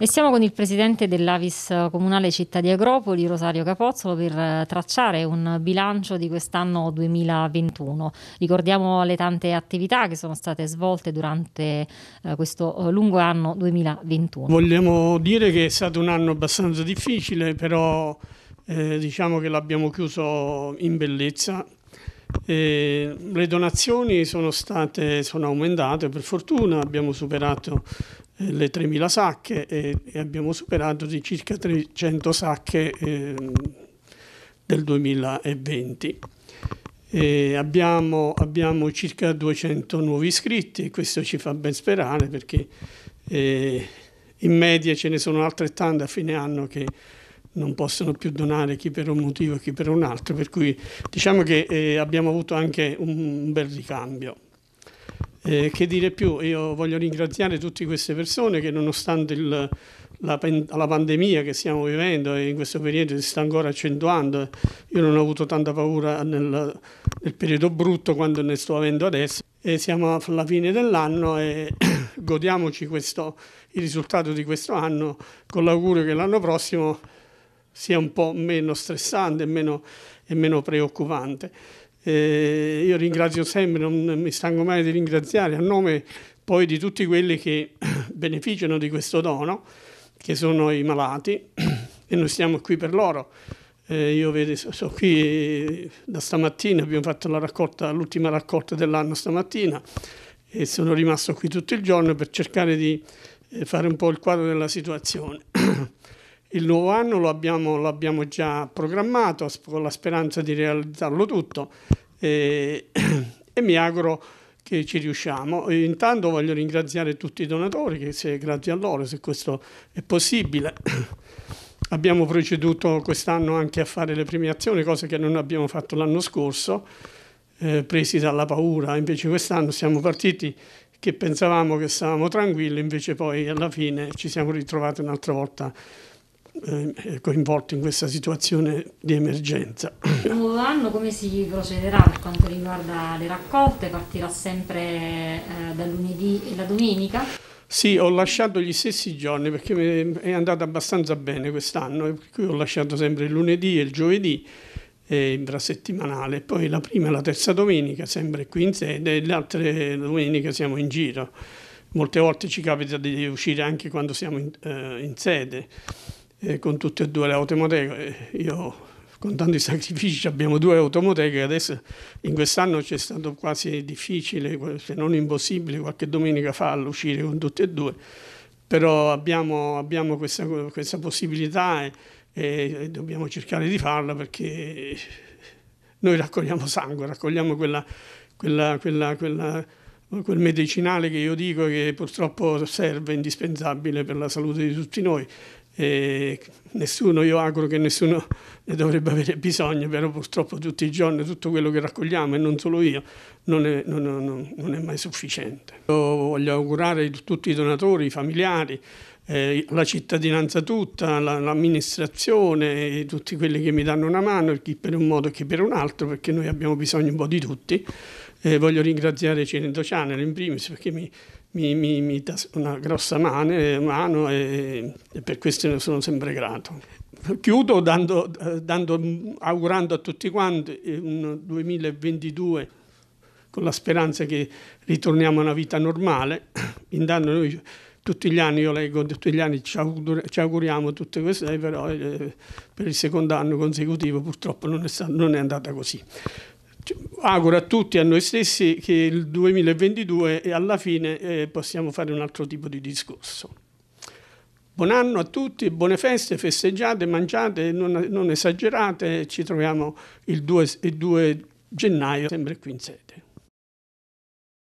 E siamo con il presidente dell'Avis Comunale Città di Agropoli, Rosario Capozzolo, per eh, tracciare un bilancio di quest'anno 2021. Ricordiamo le tante attività che sono state svolte durante eh, questo eh, lungo anno 2021. Vogliamo dire che è stato un anno abbastanza difficile, però eh, diciamo che l'abbiamo chiuso in bellezza. Eh, le donazioni sono, state, sono aumentate, per fortuna abbiamo superato eh, le 3.000 sacche e, e, abbiamo superato di circa 300 sacche eh, del 2020. Abbiamo, abbiamo, circa 200 nuovi iscritti e questo ci fa ben sperare perché eh, in media ce ne sono altrettanti a fine anno che non possono più donare chi per un motivo e chi per un altro, per cui diciamo che eh, abbiamo avuto anche un, un bel ricambio. Eh, che dire più? Io voglio ringraziare tutte queste persone che nonostante il, la, la, pandemia che stiamo vivendo e in questo periodo si sta ancora accentuando, io non ho avuto tanta paura nel, nel periodo brutto quanto ne sto avendo adesso. E siamo alla fine dell'anno e godiamoci questo, il risultato di questo anno con l'augurio che l'anno prossimo sia un po' meno stressante e meno, e meno preoccupante. Eh, io ringrazio sempre, non mi stanco mai di ringraziare a nome poi di tutti quelli che beneficiano di questo dono, che sono i malati, e noi siamo qui per loro. Eh, io vedo, sono qui eh, da stamattina, abbiamo fatto la raccolta, l'ultima raccolta dell'anno stamattina e sono rimasto qui tutto il giorno per cercare di eh, fare un po' il quadro della situazione. Il nuovo anno lo abbiamo, lo abbiamo già programmato con la speranza di realizzarlo tutto e, e mi auguro che ci riusciamo. intanto voglio ringraziare tutti i donatori, che se, grazie a loro se questo è possibile. Abbiamo proceduto quest'anno anche a fare le premiazioni, cose che non abbiamo fatto l'anno scorso, eh, presi dalla paura, invece quest'anno siamo partiti che pensavamo che stavamo tranquilli, invece poi alla fine ci siamo ritrovati un'altra volta eh, eh coinvolto in questa situazione di emergenza. Il nuovo anno come si procederà per quanto riguarda le raccolte? Partirà sempre eh, da lunedì e la domenica? Sì, ho lasciato gli stessi giorni perché è andata abbastanza bene quest'anno, eh, per cui ho lasciato sempre il lunedì e il giovedì eh, infrasettimanale, poi la prima e la terza domenica sempre qui in sede e le altre domeniche siamo in giro. Molte volte ci capita di uscire anche quando siamo in, eh, in sede eh, con tutte e due le automoteche. Eh, io con tanti sacrifici abbiamo due automoteche, adesso in quest'anno c'è stato quasi difficile, se non impossibile, qualche domenica fa uscire con tutte e due, però abbiamo, abbiamo questa, questa, possibilità e, e dobbiamo cercare di farla perché noi raccogliamo sangue, raccogliamo quella, quella, quella, quel medicinale che io dico che purtroppo serve, indispensabile per la salute di tutti noi. E nessuno, io auguro che nessuno ne dovrebbe avere bisogno, però purtroppo tutti i giorni tutto quello che raccogliamo, e non solo io, non è, non, non, non è mai sufficiente. Io voglio augurare a tutti i donatori, i familiari, eh, la cittadinanza tutta, la, l'amministrazione, tutti quelli che mi danno una mano, chi per un modo e chi per un altro, perché noi abbiamo bisogno un po' di tutti. Eh, voglio ringraziare Cinendocianel in primis perché mi mi, mi, mi dà una grossa mano, mano e, e, per questo ne sono sempre grato. Chiudo dando, dando, augurando a tutti quanti un 2022 con la speranza che ritorniamo a una vita normale. Intanto noi tutti gli anni, io leggo tutti gli anni, ci, auguriamo, ci auguriamo tutte queste, però eh, per il secondo anno consecutivo purtroppo non è, non è andata così auguro a tutti, a noi stessi, che il 2022 e eh, alla fine eh, possiamo fare un altro tipo di discorso. Buon anno a tutti, buone feste, festeggiate, mangiate, non, non esagerate, ci troviamo il 2, il 2 gennaio sempre qui in sede.